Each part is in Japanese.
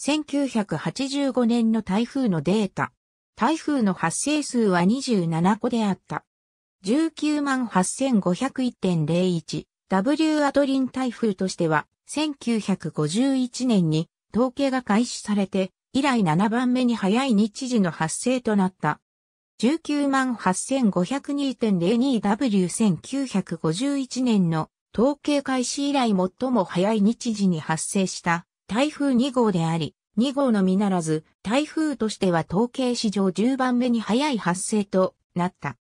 1985年の台風のデータ。台風の発生数は27個であった。198,501.01 W アドリン台風としては1951年に統計が開始されて以来7番目に早い日時の発生となった。198,502.02W1951 年の統計開始以来最も早い日時に発生した台風2号であり、2号のみならず、台風としては統計史上10番目に早い発生となった。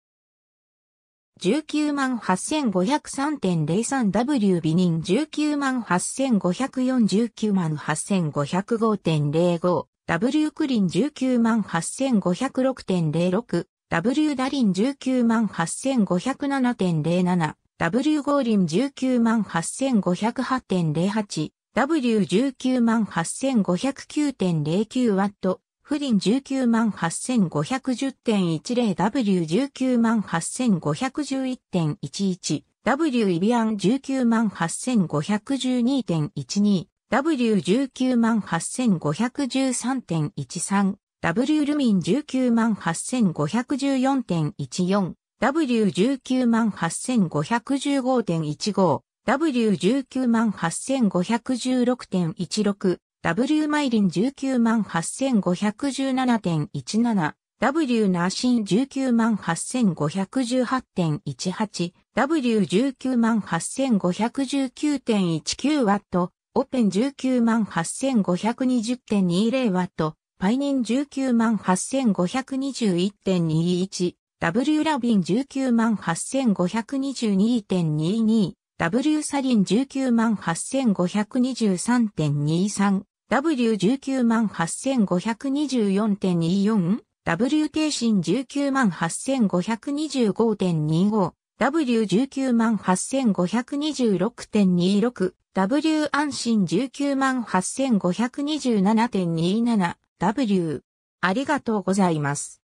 198,503.03W 微人198,549,8505.05 W クリン198,506.06 W ダリン198,507.07 W ゴーリン198,508.08 W198,509.09W、フリン1 9 8 5 1 0 1 0 w 1 9 8 5 1 1 1 1 W イビアン198,512.12、W198,513.13、W ルミン198,514.14、W198,515.15、W198,516.16、W マイリン198,517.17、W ナーシン198,518.18、W198,519.19 ワット、オペン198,520.20ワット、パイニン198,521.21、W ラビン198,522.22、W サリン198,523.23、W198,524.24、W 低心198,525.25、W198,526.26、W 安心198,527.27、W。ありがとうございます。